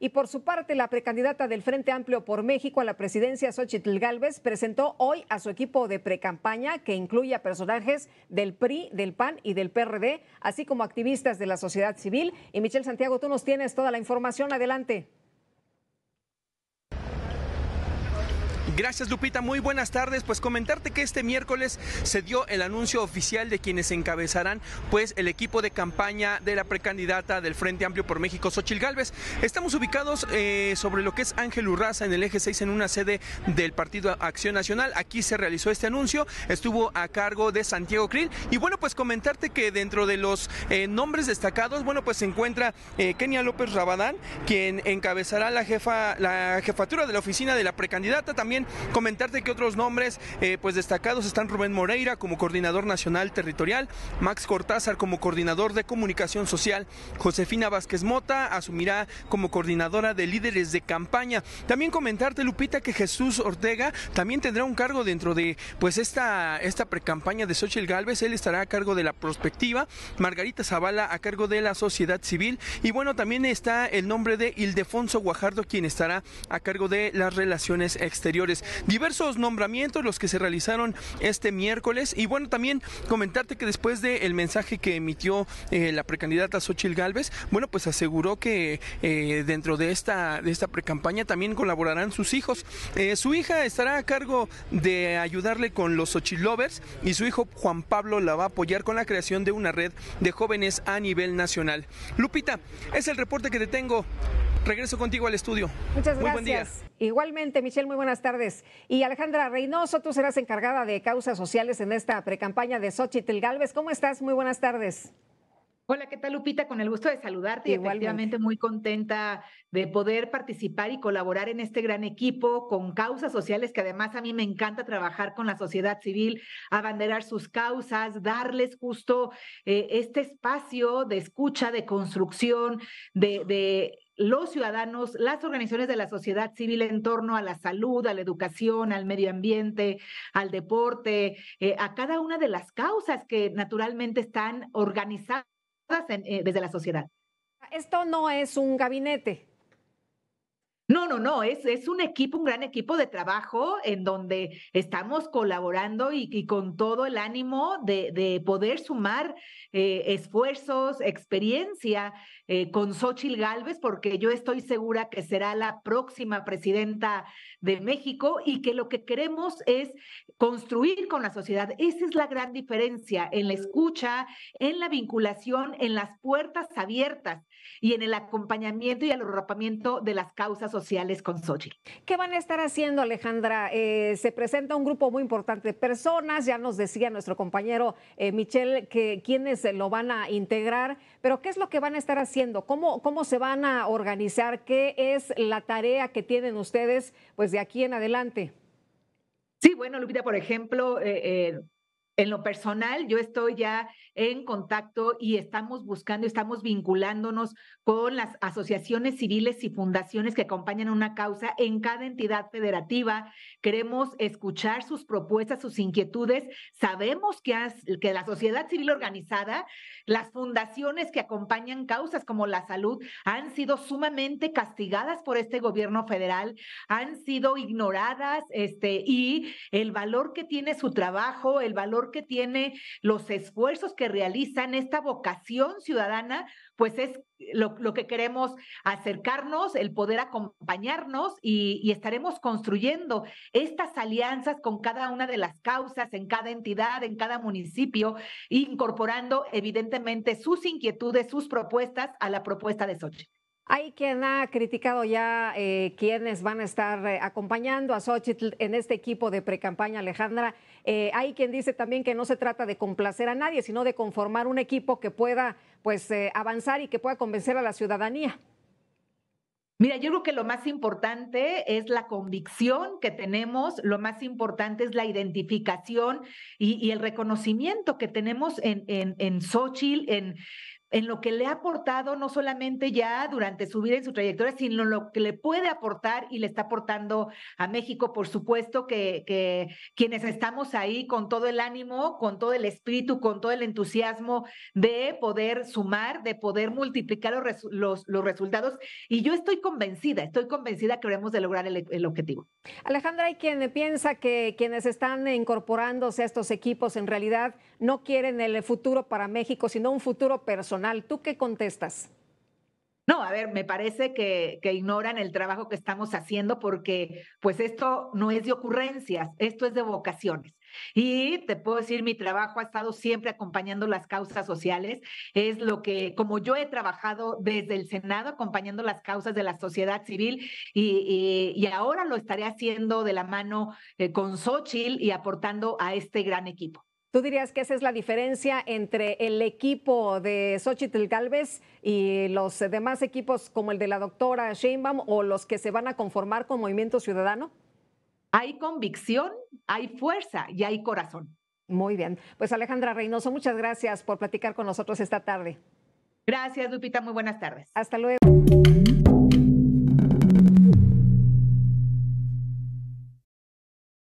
Y por su parte, la precandidata del Frente Amplio por México a la presidencia, Xochitl Galvez, presentó hoy a su equipo de precampaña, que incluye a personajes del PRI, del PAN y del PRD, así como activistas de la sociedad civil. Y Michelle Santiago, tú nos tienes toda la información. Adelante. Gracias Lupita, muy buenas tardes. Pues comentarte que este miércoles se dio el anuncio oficial de quienes encabezarán pues el equipo de campaña de la precandidata del Frente Amplio por México, Xochil Gálvez. Estamos ubicados eh, sobre lo que es Ángel Urraza en el eje 6 en una sede del Partido Acción Nacional. Aquí se realizó este anuncio, estuvo a cargo de Santiago Krill. Y bueno, pues comentarte que dentro de los eh, nombres destacados, bueno, pues se encuentra eh, Kenia López Rabadán, quien encabezará la jefa, la jefatura de la oficina de la precandidata. También Comentarte que otros nombres eh, pues destacados están Rubén Moreira como coordinador nacional territorial, Max Cortázar como coordinador de comunicación social, Josefina Vázquez Mota asumirá como coordinadora de líderes de campaña. También comentarte Lupita que Jesús Ortega también tendrá un cargo dentro de pues esta esta campaña de Xochitl Galvez, él estará a cargo de la prospectiva, Margarita Zavala a cargo de la sociedad civil y bueno, también está el nombre de Ildefonso Guajardo quien estará a cargo de las relaciones exteriores. Diversos nombramientos los que se realizaron este miércoles y bueno, también comentarte que después del mensaje que emitió eh, la precandidata Xochil Gálvez, bueno, pues aseguró que eh, dentro de esta, de esta precampaña también colaborarán sus hijos. Eh, su hija estará a cargo de ayudarle con los Xochilovers y su hijo Juan Pablo la va a apoyar con la creación de una red de jóvenes a nivel nacional. Lupita, es el reporte que te tengo. Regreso contigo al estudio. Muchas gracias. Muy buen Igualmente, Michelle, muy buenas tardes. Y Alejandra Reynoso, tú serás encargada de causas sociales en esta precampaña de Xochitl Galvez. ¿Cómo estás? Muy buenas tardes. Hola, ¿qué tal Lupita? Con el gusto de saludarte Igualmente. y efectivamente muy contenta de poder participar y colaborar en este gran equipo con causas sociales que además a mí me encanta trabajar con la sociedad civil, abanderar sus causas, darles justo eh, este espacio de escucha, de construcción, de los ciudadanos, las organizaciones de la sociedad civil en torno a la salud, a la educación, al medio ambiente, al deporte, eh, a cada una de las causas que naturalmente están organizadas eh, desde la sociedad. Esto no es un gabinete, no, no, no, es, es un equipo, un gran equipo de trabajo en donde estamos colaborando y, con todo el ánimo de, poder sumar eh, esfuerzos, experiencia eh, con Xochil Galvez, porque yo estoy segura que será la próxima presidenta de México y que lo que queremos es construir con la sociedad. Esa es la gran diferencia en la escucha, en la vinculación, en las puertas abiertas y en el acompañamiento y el arropamiento de las causas con Sochi. ¿Qué van a estar haciendo, Alejandra? Eh, se presenta un grupo muy importante de personas, ya nos decía nuestro compañero eh, Michelle Michel que quienes lo van a integrar, pero ¿qué es lo que van a estar haciendo? ¿Cómo, ¿Cómo se van a organizar? ¿Qué es la tarea que tienen ustedes pues de aquí en adelante? Sí, bueno, Lupita, por ejemplo, eh, en lo personal, yo estoy ya en contacto y estamos buscando, estamos vinculándonos con las asociaciones civiles y fundaciones que acompañan una causa en cada entidad federativa. Queremos escuchar sus propuestas, sus inquietudes. Sabemos que, que la sociedad civil organizada, las fundaciones que acompañan causas como la salud, han sido sumamente castigadas por este gobierno federal, han sido ignoradas este, y el valor que tiene su trabajo, el valor que tiene, los esfuerzos que realizan, esta vocación ciudadana, pues es lo, que queremos acercarnos, el poder acompañarnos y, estaremos construyendo estas alianzas con cada una de las causas, en cada entidad, en cada municipio, incorporando evidentemente sus inquietudes, sus propuestas a la propuesta de Sochi. Hay quien ha criticado ya eh, quienes van a estar eh, acompañando a Xochitl en este equipo de precampaña, Alejandra. Eh, hay quien dice también que no se trata de complacer a nadie, sino de conformar un equipo que pueda pues, eh, avanzar y que pueda convencer a la ciudadanía. Mira, yo creo que lo más importante es la convicción que tenemos, lo más importante es la identificación y, el reconocimiento que tenemos en, en, en en en lo que le ha aportado, no solamente ya durante su vida en su trayectoria, sino lo que le puede aportar y le está aportando a México. Por supuesto que, que, quienes estamos ahí con todo el ánimo, con todo el espíritu, con todo el entusiasmo de poder sumar, de poder multiplicar los, los, resultados. Y yo estoy convencida, estoy convencida que haremos de lograr el, el objetivo. Alejandra, hay quien piensa que quienes están incorporándose a estos equipos en realidad no quieren el futuro para México, sino un futuro personal ¿Tú qué contestas? No, a ver, me parece que, ignoran el trabajo que estamos haciendo porque pues esto no es de ocurrencias, esto es de vocaciones. Y te puedo decir, mi trabajo ha estado siempre acompañando las causas sociales. Es lo que, como yo he trabajado desde el Senado acompañando las causas de la sociedad civil y, ahora lo estaré haciendo de la mano eh, con Xochitl y aportando a este gran equipo. ¿Tú dirías que esa es la diferencia entre el equipo de Xochitl Galvez y los demás equipos como el de la doctora Sheinbaum o los que se van a conformar con Movimiento Ciudadano? Hay convicción, hay fuerza y hay corazón. Muy bien. Pues Alejandra Reynoso, muchas gracias por platicar con nosotros esta tarde. Gracias, Lupita. Muy buenas tardes. Hasta luego.